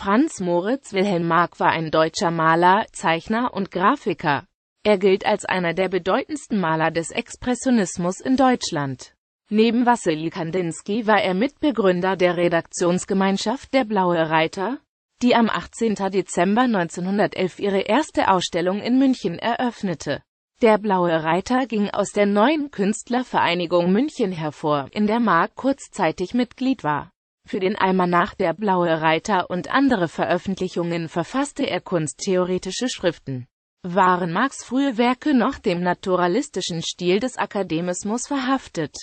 Franz Moritz Wilhelm Mark war ein deutscher Maler, Zeichner und Grafiker. Er gilt als einer der bedeutendsten Maler des Expressionismus in Deutschland. Neben Wassily Kandinsky war er Mitbegründer der Redaktionsgemeinschaft Der Blaue Reiter, die am 18. Dezember 1911 ihre erste Ausstellung in München eröffnete. Der Blaue Reiter ging aus der neuen Künstlervereinigung München hervor, in der Mark kurzzeitig Mitglied war. Für den Almanach Der Blaue Reiter und andere Veröffentlichungen verfasste er kunsttheoretische Schriften. Waren Marx' frühe Werke noch dem naturalistischen Stil des Akademismus verhaftet?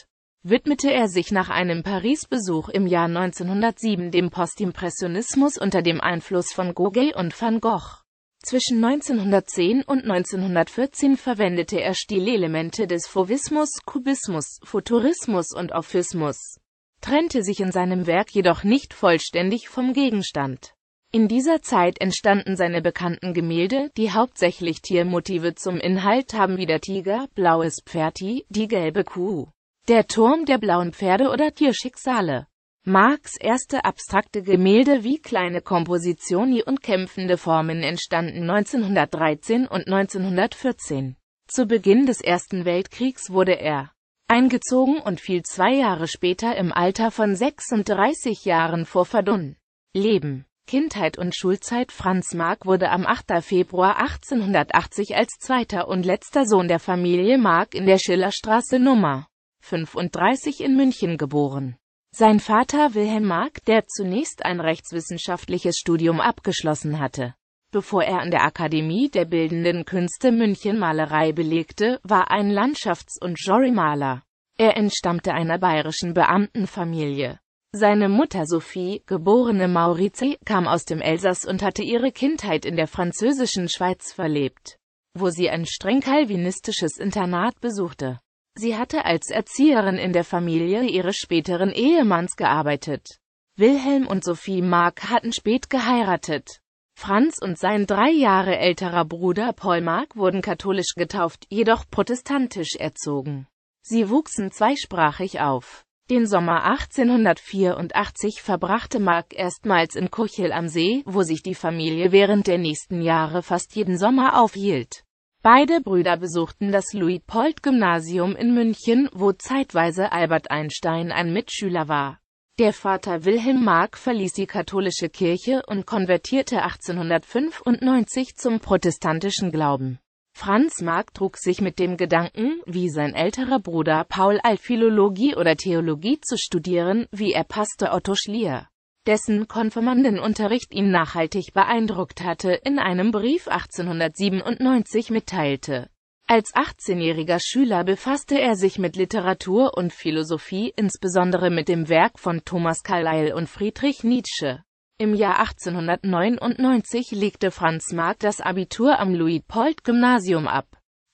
widmete er sich nach einem Paris-Besuch im Jahr 1907 dem Postimpressionismus unter dem Einfluss von Gogol und van Gogh. Zwischen 1910 und 1914 verwendete er Stilelemente des Fauvismus, Kubismus, Futurismus und Orphismus trennte sich in seinem Werk jedoch nicht vollständig vom Gegenstand. In dieser Zeit entstanden seine bekannten Gemälde, die hauptsächlich Tiermotive zum Inhalt haben wie der Tiger, blaues Pferdi, die gelbe Kuh, der Turm der blauen Pferde oder Tierschicksale. Marx erste abstrakte Gemälde wie kleine Kompositioni und kämpfende Formen entstanden 1913 und 1914. Zu Beginn des Ersten Weltkriegs wurde er eingezogen und fiel zwei Jahre später im Alter von 36 Jahren vor Verdun. Leben Kindheit und Schulzeit Franz Mark wurde am 8. Februar 1880 als zweiter und letzter Sohn der Familie Mark in der Schillerstraße Nummer 35 in München geboren. Sein Vater Wilhelm Mark, der zunächst ein rechtswissenschaftliches Studium abgeschlossen hatte, Bevor er an der Akademie der Bildenden Künste München Malerei belegte, war ein Landschafts- und Jorymaler. Er entstammte einer bayerischen Beamtenfamilie. Seine Mutter Sophie, geborene Maurice, kam aus dem Elsass und hatte ihre Kindheit in der französischen Schweiz verlebt, wo sie ein streng calvinistisches Internat besuchte. Sie hatte als Erzieherin in der Familie ihres späteren Ehemanns gearbeitet. Wilhelm und Sophie Mark hatten spät geheiratet. Franz und sein drei Jahre älterer Bruder Paul Mark wurden katholisch getauft, jedoch protestantisch erzogen. Sie wuchsen zweisprachig auf. Den Sommer 1884 verbrachte Mark erstmals in Kuchel am See, wo sich die Familie während der nächsten Jahre fast jeden Sommer aufhielt. Beide Brüder besuchten das louis Luitpold-Gymnasium in München, wo zeitweise Albert Einstein ein Mitschüler war. Der Vater Wilhelm Mark verließ die katholische Kirche und konvertierte 1895 zum protestantischen Glauben. Franz Marc trug sich mit dem Gedanken, wie sein älterer Bruder Paul Alt oder Theologie zu studieren, wie er Pastor Otto Schlier, dessen Konfirmandenunterricht ihn nachhaltig beeindruckt hatte, in einem Brief 1897 mitteilte als 18-jähriger Schüler befasste er sich mit Literatur und Philosophie, insbesondere mit dem Werk von Thomas Carlyle und Friedrich Nietzsche. Im Jahr 1899 legte Franz Marc das Abitur am louis Luitpold-Gymnasium ab.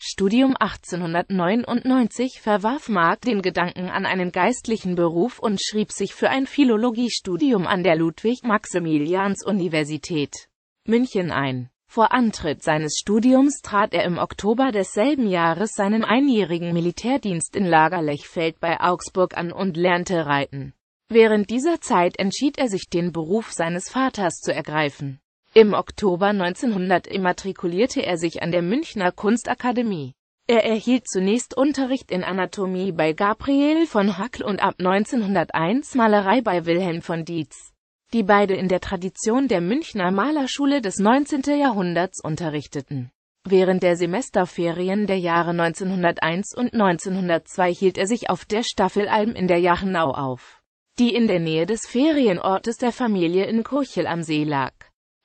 Studium 1899 verwarf Marc den Gedanken an einen geistlichen Beruf und schrieb sich für ein Philologiestudium an der Ludwig-Maximilians-Universität München ein vor Antritt seines Studiums trat er im Oktober desselben Jahres seinen einjährigen Militärdienst in Lagerlechfeld bei Augsburg an und lernte Reiten. Während dieser Zeit entschied er sich, den Beruf seines Vaters zu ergreifen. Im Oktober 1900 immatrikulierte er sich an der Münchner Kunstakademie. Er erhielt zunächst Unterricht in Anatomie bei Gabriel von Hackl und ab 1901 Malerei bei Wilhelm von Dietz die beide in der Tradition der Münchner Malerschule des 19. Jahrhunderts unterrichteten. Während der Semesterferien der Jahre 1901 und 1902 hielt er sich auf der Staffelalm in der Jachenau auf, die in der Nähe des Ferienortes der Familie in Kurchel am See lag.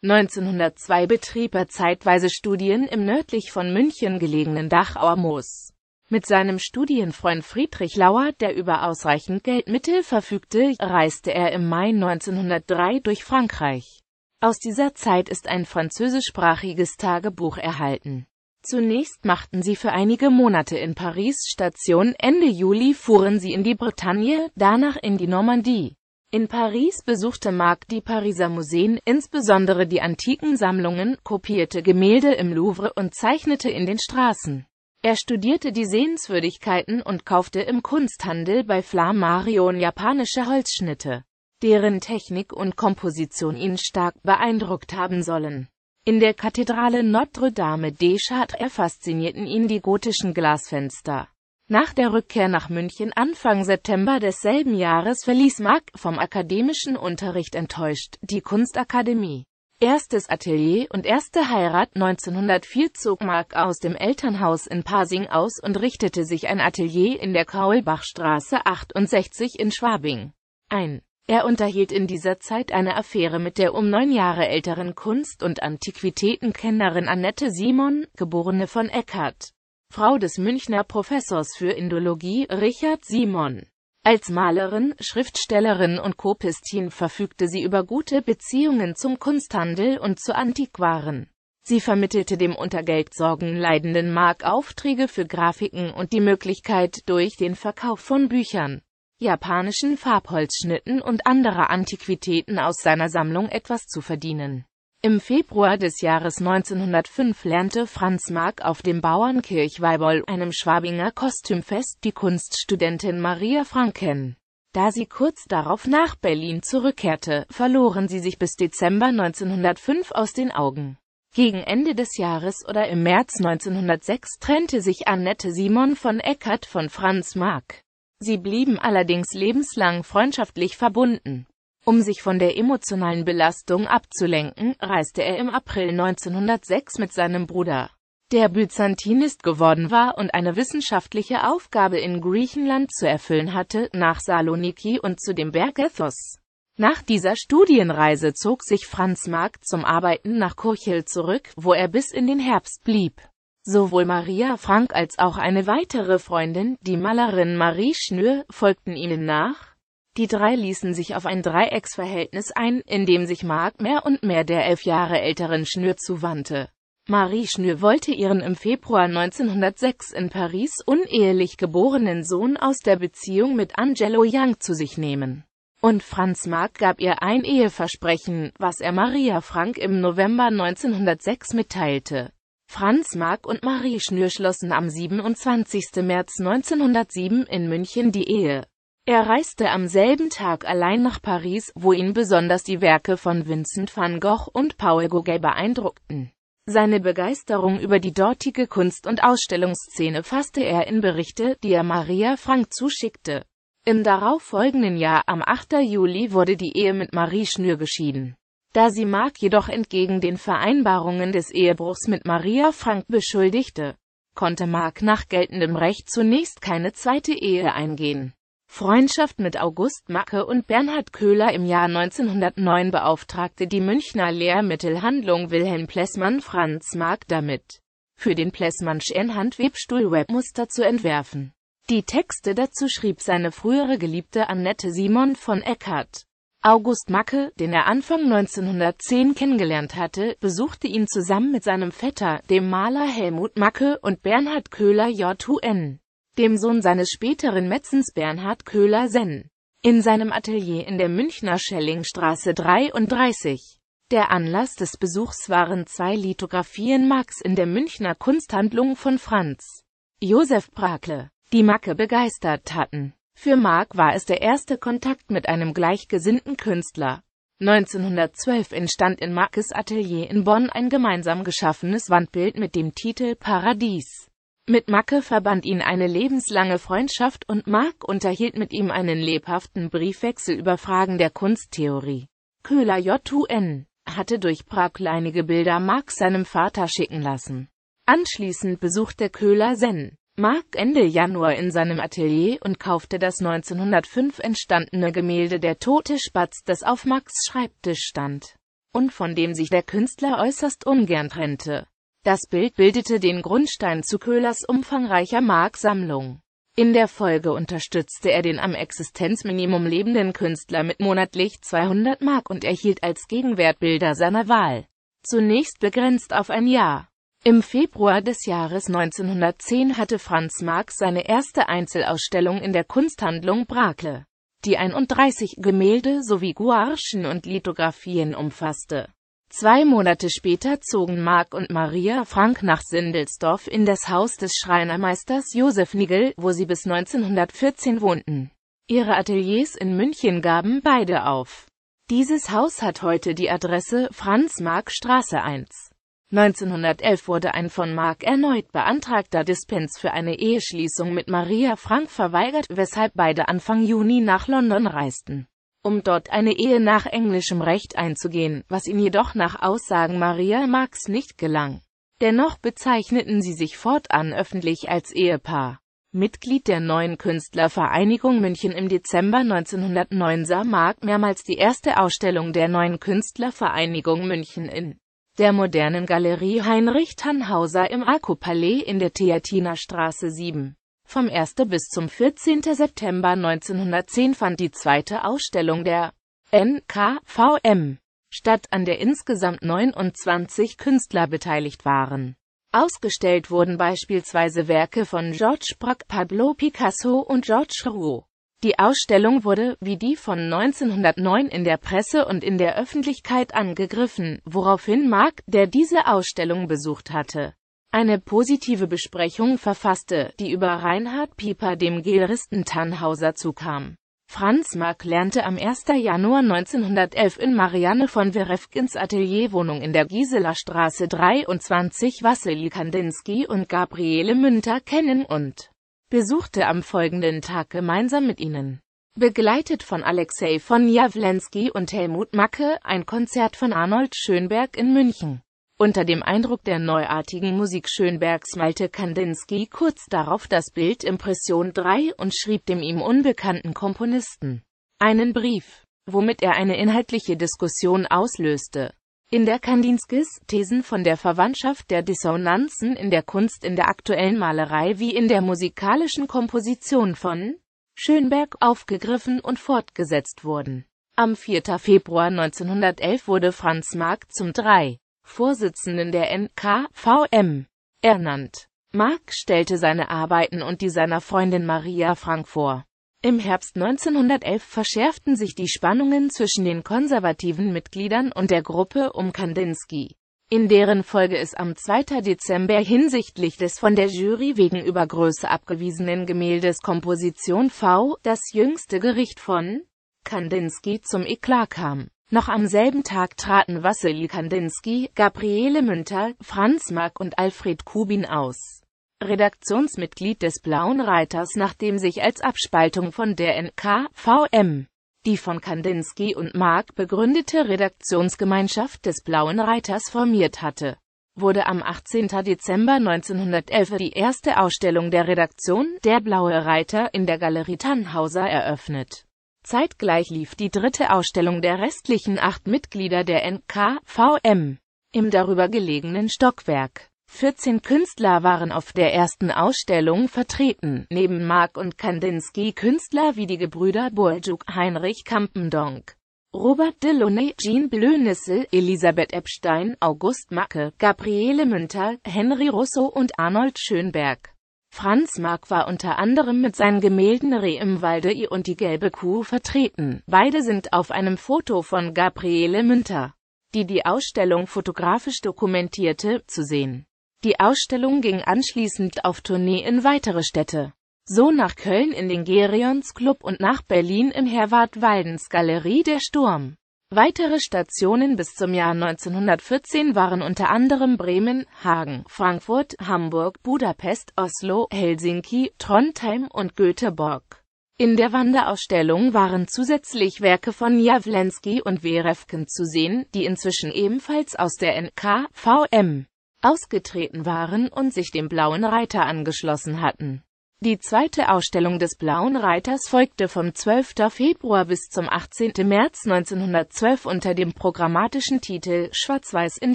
1902 betrieb er zeitweise Studien im nördlich von München gelegenen Dachauer Moos. Mit seinem Studienfreund Friedrich Lauer, der über ausreichend Geldmittel verfügte, reiste er im Mai 1903 durch Frankreich. Aus dieser Zeit ist ein französischsprachiges Tagebuch erhalten. Zunächst machten sie für einige Monate in Paris Station, Ende Juli fuhren sie in die Bretagne, danach in die Normandie. In Paris besuchte Marc die Pariser Museen, insbesondere die antiken Sammlungen, kopierte Gemälde im Louvre und zeichnete in den Straßen. Er studierte die Sehenswürdigkeiten und kaufte im Kunsthandel bei Flammarion japanische Holzschnitte, deren Technik und Komposition ihn stark beeindruckt haben sollen. In der Kathedrale Notre-Dame des Chartres faszinierten ihn die gotischen Glasfenster. Nach der Rückkehr nach München Anfang September desselben Jahres verließ Marc vom akademischen Unterricht enttäuscht, die Kunstakademie erstes Atelier und erste Heirat 1904 zog Mark aus dem Elternhaus in Pasing aus und richtete sich ein Atelier in der Kaulbachstraße 68 in Schwabing ein. Er unterhielt in dieser Zeit eine Affäre mit der um neun Jahre älteren Kunst- und Antiquitätenkennerin Annette Simon, geborene von Eckhardt, Frau des Münchner Professors für Indologie Richard Simon. Als Malerin, Schriftstellerin und Kopistin verfügte sie über gute Beziehungen zum Kunsthandel und zu Antiquaren. Sie vermittelte dem unter Geldsorgen leidenden Mark Aufträge für Grafiken und die Möglichkeit durch den Verkauf von Büchern, japanischen Farbholzschnitten und anderer Antiquitäten aus seiner Sammlung etwas zu verdienen. Im Februar des Jahres 1905 lernte Franz Mark auf dem Bauernkirchweibol, einem Schwabinger Kostümfest, die Kunststudentin Maria Frank kennen. Da sie kurz darauf nach Berlin zurückkehrte, verloren sie sich bis Dezember 1905 aus den Augen. Gegen Ende des Jahres oder im März 1906 trennte sich Annette Simon von Eckert von Franz Mark. Sie blieben allerdings lebenslang freundschaftlich verbunden. Um sich von der emotionalen Belastung abzulenken, reiste er im April 1906 mit seinem Bruder, der Byzantinist geworden war und eine wissenschaftliche Aufgabe in Griechenland zu erfüllen hatte, nach Saloniki und zu dem Berg Ethos. Nach dieser Studienreise zog sich Franz Marc zum Arbeiten nach Kurchel zurück, wo er bis in den Herbst blieb. Sowohl Maria Frank als auch eine weitere Freundin, die Malerin Marie Schnür, folgten ihnen nach, die drei ließen sich auf ein Dreiecksverhältnis ein, in dem sich Mark mehr und mehr der elf Jahre älteren Schnür zuwandte. Marie Schnür wollte ihren im Februar 1906 in Paris unehelich geborenen Sohn aus der Beziehung mit Angelo Young zu sich nehmen. Und Franz Mark gab ihr ein Eheversprechen, was er Maria Frank im November 1906 mitteilte. Franz Mark und Marie Schnür schlossen am 27. März 1907 in München die Ehe. Er reiste am selben Tag allein nach Paris, wo ihn besonders die Werke von Vincent van Gogh und Paul Gauguin beeindruckten. Seine Begeisterung über die dortige Kunst- und Ausstellungsszene fasste er in Berichte, die er Maria Frank zuschickte. Im darauffolgenden Jahr, am 8. Juli, wurde die Ehe mit Marie Schnür geschieden. Da sie Marc jedoch entgegen den Vereinbarungen des Ehebruchs mit Maria Frank beschuldigte, konnte Marc nach geltendem Recht zunächst keine zweite Ehe eingehen. Freundschaft mit August Macke und Bernhard Köhler im Jahr 1909 beauftragte die Münchner Lehrmittelhandlung Wilhelm Plessmann Franz Mark damit, für den Pleßmannschen Handwebstuhl Webmuster zu entwerfen. Die Texte dazu schrieb seine frühere Geliebte Annette Simon von Eckhardt. August Macke, den er Anfang 1910 kennengelernt hatte, besuchte ihn zusammen mit seinem Vetter, dem Maler Helmut Macke, und Bernhard Köhler JUN dem Sohn seines späteren Metzens Bernhard Köhler Senn, in seinem Atelier in der Münchner Schellingstraße 33. Der Anlass des Besuchs waren zwei Lithografien Max in der Münchner Kunsthandlung von Franz Josef Brakle, die Macke begeistert hatten. Für Mark war es der erste Kontakt mit einem gleichgesinnten Künstler. 1912 entstand in Markes Atelier in Bonn ein gemeinsam geschaffenes Wandbild mit dem Titel Paradies. Mit Macke verband ihn eine lebenslange Freundschaft und Mark unterhielt mit ihm einen lebhaften Briefwechsel über Fragen der Kunsttheorie. Köhler J.U.N. hatte durch Prag kleinige Bilder Mark seinem Vater schicken lassen. Anschließend besuchte Köhler Senn. Mark Ende Januar in seinem Atelier und kaufte das 1905 entstandene Gemälde Der tote Spatz, das auf Max Schreibtisch stand und von dem sich der Künstler äußerst ungern trennte. Das Bild bildete den Grundstein zu Köhlers umfangreicher Marksammlung. In der Folge unterstützte er den am Existenzminimum lebenden Künstler mit monatlich 200 Mark und erhielt als Gegenwert Bilder seiner Wahl. Zunächst begrenzt auf ein Jahr. Im Februar des Jahres 1910 hatte Franz Marx seine erste Einzelausstellung in der Kunsthandlung Brakle, die 31 Gemälde sowie Guarschen und Lithografien umfasste. Zwei Monate später zogen Mark und Maria Frank nach Sindelsdorf in das Haus des Schreinermeisters Josef Nigel, wo sie bis 1914 wohnten. Ihre Ateliers in München gaben beide auf. Dieses Haus hat heute die Adresse franz mark straße 1. 1911 wurde ein von Mark erneut beantragter Dispens für eine Eheschließung mit Maria Frank verweigert, weshalb beide Anfang Juni nach London reisten um dort eine Ehe nach englischem Recht einzugehen, was ihm jedoch nach Aussagen Maria Marx nicht gelang. Dennoch bezeichneten sie sich fortan öffentlich als Ehepaar. Mitglied der neuen Künstlervereinigung München im Dezember 1909 sah Marx mehrmals die erste Ausstellung der neuen Künstlervereinigung München in der modernen Galerie Heinrich Tannhauser im Akupalais in der Theatinerstraße 7. Vom 1. bis zum 14. September 1910 fand die zweite Ausstellung der NKVM statt, an der insgesamt 29 Künstler beteiligt waren. Ausgestellt wurden beispielsweise Werke von George Braque, Pablo Picasso und George Rouault. Die Ausstellung wurde, wie die von 1909, in der Presse und in der Öffentlichkeit angegriffen, woraufhin Mark, der diese Ausstellung besucht hatte, eine positive Besprechung verfasste, die über Reinhard Pieper dem Galeristen Tannhauser zukam. Franz Marc lernte am 1. Januar 1911 in Marianne von Werefkins Atelierwohnung in der Giseler Straße 23 Wassily Kandinsky und Gabriele Münter kennen und besuchte am folgenden Tag gemeinsam mit ihnen, begleitet von Alexei von Jawlensky und Helmut Macke, ein Konzert von Arnold Schönberg in München. Unter dem Eindruck der neuartigen Musik Schönbergs malte Kandinsky kurz darauf das Bild Impression 3 und schrieb dem ihm unbekannten Komponisten einen Brief, womit er eine inhaltliche Diskussion auslöste. In der Kandinskis Thesen von der Verwandtschaft der Dissonanzen in der Kunst in der aktuellen Malerei wie in der musikalischen Komposition von Schönberg aufgegriffen und fortgesetzt wurden. Am 4. Februar 1911 wurde Franz Marc zum 3. Vorsitzenden der NKVM, ernannt. Mark stellte seine Arbeiten und die seiner Freundin Maria Frank vor. Im Herbst 1911 verschärften sich die Spannungen zwischen den konservativen Mitgliedern und der Gruppe um Kandinsky, in deren Folge es am 2. Dezember hinsichtlich des von der Jury wegen Übergröße abgewiesenen Gemäldes Komposition V, das jüngste Gericht von Kandinsky zum Eklat kam. Noch am selben Tag traten Wassily Kandinsky, Gabriele Münter, Franz Mack und Alfred Kubin aus. Redaktionsmitglied des Blauen Reiters nachdem sich als Abspaltung von der NKVM die von Kandinsky und Mark begründete Redaktionsgemeinschaft des Blauen Reiters formiert hatte, wurde am 18. Dezember 1911 die erste Ausstellung der Redaktion Der Blaue Reiter in der Galerie Tannhauser eröffnet Zeitgleich lief die dritte Ausstellung der restlichen acht Mitglieder der NKVM im darüber gelegenen Stockwerk. 14 Künstler waren auf der ersten Ausstellung vertreten, neben Mark und Kandinsky Künstler wie die Gebrüder Boljuk, Heinrich Kampendonk, Robert Delaunay, Jean Blönissel, Elisabeth Epstein, August Macke, Gabriele Münter, Henry Russo und Arnold Schönberg. Franz Marc war unter anderem mit seinen Gemälden Reh im Walde I und die gelbe Kuh vertreten. Beide sind auf einem Foto von Gabriele Münter, die die Ausstellung fotografisch dokumentierte, zu sehen. Die Ausstellung ging anschließend auf Tournee in weitere Städte. So nach Köln in den Gerions Club und nach Berlin im Herwart Waldens Galerie Der Sturm. Weitere Stationen bis zum Jahr 1914 waren unter anderem Bremen, Hagen, Frankfurt, Hamburg, Budapest, Oslo, Helsinki, Trondheim und Göteborg. In der Wanderausstellung waren zusätzlich Werke von Jawlensky und Werefken zu sehen, die inzwischen ebenfalls aus der NKVM ausgetreten waren und sich dem Blauen Reiter angeschlossen hatten. Die zweite Ausstellung des Blauen Reiters folgte vom 12. Februar bis zum 18. März 1912 unter dem programmatischen Titel Schwarz-Weiß in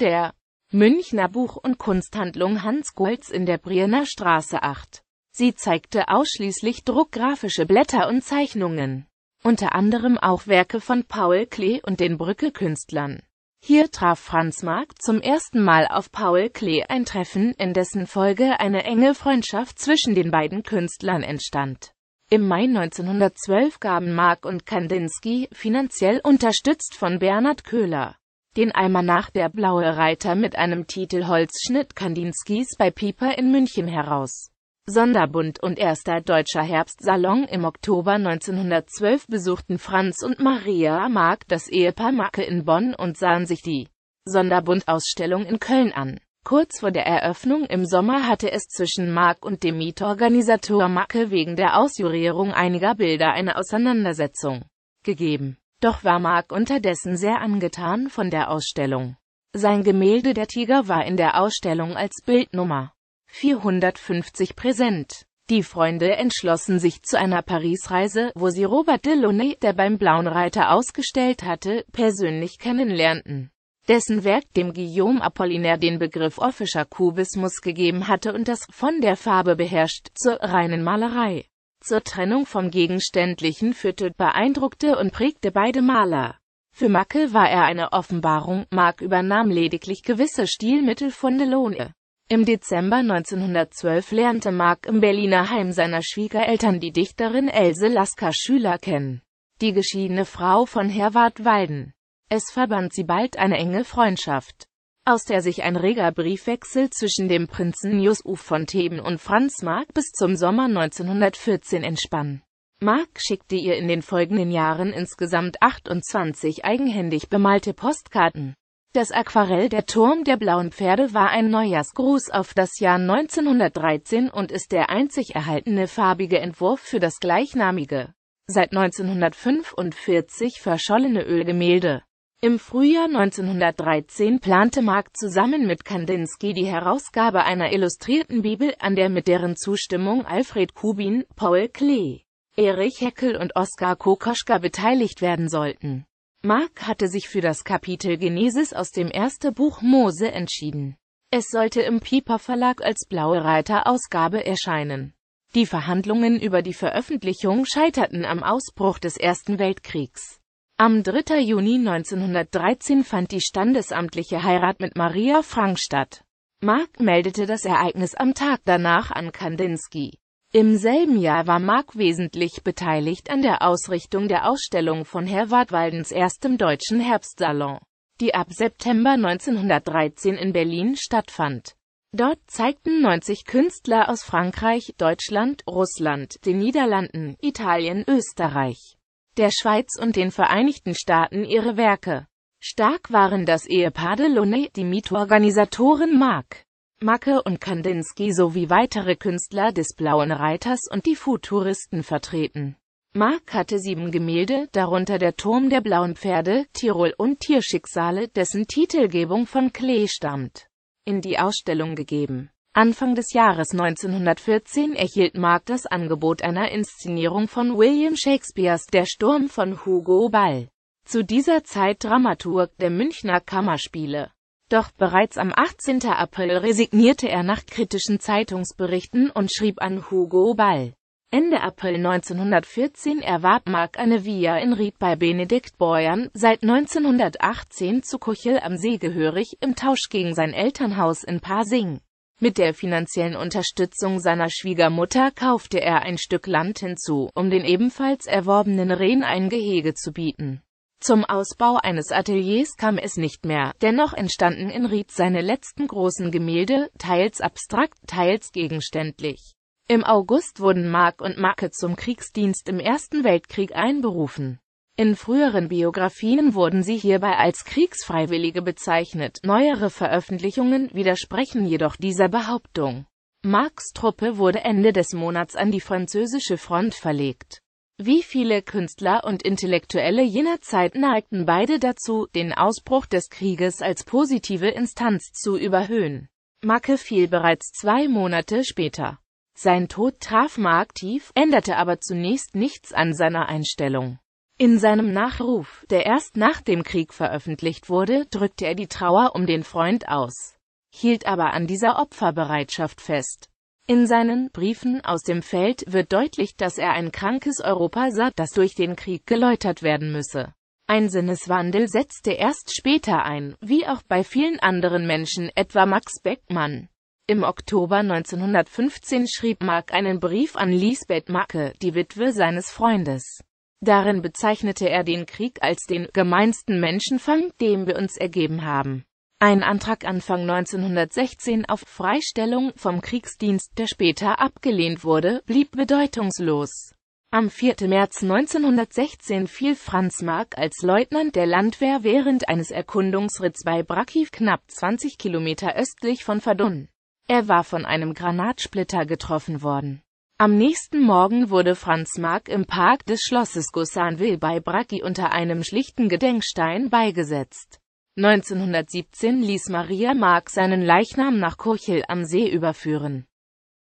der Münchner Buch- und Kunsthandlung Hans Golz in der Brienner Straße 8. Sie zeigte ausschließlich druckgrafische Blätter und Zeichnungen, unter anderem auch Werke von Paul Klee und den Brücke-Künstlern. Hier traf Franz Marc zum ersten Mal auf Paul Klee ein Treffen, in dessen Folge eine enge Freundschaft zwischen den beiden Künstlern entstand. Im Mai 1912 gaben Marc und Kandinsky, finanziell unterstützt von Bernhard Köhler, den Almanach Der Blaue Reiter mit einem Titel Holzschnitt Kandinskys bei Pieper in München heraus Sonderbund und erster deutscher Herbstsalon im Oktober 1912 besuchten Franz und Maria Mark das Ehepaar Macke in Bonn und sahen sich die Sonderbund-Ausstellung in Köln an. Kurz vor der Eröffnung im Sommer hatte es zwischen Mark und dem Mietorganisator Macke wegen der Ausjurierung einiger Bilder eine Auseinandersetzung gegeben. Doch war Mark unterdessen sehr angetan von der Ausstellung. Sein Gemälde Der Tiger war in der Ausstellung als Bildnummer 450 präsent. Die Freunde entschlossen sich zu einer Paris-Reise, wo sie Robert Delaunay, der beim Blauen Reiter ausgestellt hatte, persönlich kennenlernten. Dessen Werk dem Guillaume Apollinaire den Begriff offischer Kubismus gegeben hatte und das von der Farbe beherrscht zur reinen Malerei. Zur Trennung vom Gegenständlichen führte, beeindruckte und prägte beide Maler. Für Macke war er eine Offenbarung, Marc übernahm lediglich gewisse Stilmittel von Delaunay. Im Dezember 1912 lernte Mark im Berliner Heim seiner Schwiegereltern die Dichterin Else Lasker Schüler kennen, die geschiedene Frau von Herwart Walden. Es verband sie bald eine enge Freundschaft, aus der sich ein reger Briefwechsel zwischen dem Prinzen Jusuf von Theben und Franz Mark bis zum Sommer 1914 entspann. Mark schickte ihr in den folgenden Jahren insgesamt 28 eigenhändig bemalte Postkarten. Das Aquarell Der Turm der blauen Pferde war ein Neujahrsgruß auf das Jahr 1913 und ist der einzig erhaltene farbige Entwurf für das gleichnamige, seit 1945 verschollene Ölgemälde. Im Frühjahr 1913 plante Mark zusammen mit Kandinsky die Herausgabe einer illustrierten Bibel, an der mit deren Zustimmung Alfred Kubin, Paul Klee, Erich Heckel und Oskar Kokoschka beteiligt werden sollten. Mark hatte sich für das Kapitel Genesis aus dem erste Buch Mose entschieden. Es sollte im Piper Verlag als Blaue Reiter Ausgabe erscheinen. Die Verhandlungen über die Veröffentlichung scheiterten am Ausbruch des Ersten Weltkriegs. Am 3. Juni 1913 fand die standesamtliche Heirat mit Maria Frank statt. Mark meldete das Ereignis am Tag danach an Kandinsky. Im selben Jahr war Mark wesentlich beteiligt an der Ausrichtung der Ausstellung von Herwart Waldens erstem deutschen Herbstsalon, die ab September 1913 in Berlin stattfand. Dort zeigten 90 Künstler aus Frankreich, Deutschland, Russland, den Niederlanden, Italien, Österreich, der Schweiz und den Vereinigten Staaten ihre Werke. Stark waren das Ehepaar de Delaunay, die Mitorganisatorin Mark Macke und Kandinsky sowie weitere Künstler des Blauen Reiters und die Futuristen vertreten. Mark hatte sieben Gemälde, darunter der Turm der blauen Pferde, Tirol und Tierschicksale, dessen Titelgebung von Klee stammt, in die Ausstellung gegeben. Anfang des Jahres 1914 erhielt Mark das Angebot einer Inszenierung von William Shakespeares Der Sturm von Hugo Ball, zu dieser Zeit Dramaturg der Münchner Kammerspiele. Doch bereits am 18. April resignierte er nach kritischen Zeitungsberichten und schrieb an Hugo Ball. Ende April 1914 erwarb Mark eine Via in Ried bei Benedikt Beuern, seit 1918 zu Kuchel am See gehörig, im Tausch gegen sein Elternhaus in Pasing. Mit der finanziellen Unterstützung seiner Schwiegermutter kaufte er ein Stück Land hinzu, um den ebenfalls erworbenen Rehen ein Gehege zu bieten. Zum Ausbau eines Ateliers kam es nicht mehr, dennoch entstanden in Ried seine letzten großen Gemälde, teils abstrakt, teils gegenständlich. Im August wurden Mark und Marke zum Kriegsdienst im Ersten Weltkrieg einberufen. In früheren Biografien wurden sie hierbei als Kriegsfreiwillige bezeichnet, neuere Veröffentlichungen widersprechen jedoch dieser Behauptung. Marks Truppe wurde Ende des Monats an die französische Front verlegt. Wie viele Künstler und Intellektuelle jener Zeit neigten beide dazu, den Ausbruch des Krieges als positive Instanz zu überhöhen. Macke fiel bereits zwei Monate später. Sein Tod traf Mark tief, änderte aber zunächst nichts an seiner Einstellung. In seinem Nachruf, der erst nach dem Krieg veröffentlicht wurde, drückte er die Trauer um den Freund aus, hielt aber an dieser Opferbereitschaft fest. In seinen Briefen aus dem Feld wird deutlich, dass er ein krankes Europa sah, das durch den Krieg geläutert werden müsse. Ein Sinneswandel setzte erst später ein, wie auch bei vielen anderen Menschen, etwa Max Beckmann. Im Oktober 1915 schrieb Mark einen Brief an Lisbeth Macke, die Witwe seines Freundes. Darin bezeichnete er den Krieg als den gemeinsten Menschenfang, dem wir uns ergeben haben. Ein Antrag Anfang 1916 auf Freistellung vom Kriegsdienst, der später abgelehnt wurde, blieb bedeutungslos. Am 4. März 1916 fiel Franz Mark als Leutnant der Landwehr während eines Erkundungsritts bei Bracky knapp 20 Kilometer östlich von Verdun. Er war von einem Granatsplitter getroffen worden. Am nächsten Morgen wurde Franz Mark im Park des Schlosses Gossanville bei Bracky unter einem schlichten Gedenkstein beigesetzt. 1917 ließ Maria Mark seinen Leichnam nach Kurchel am See überführen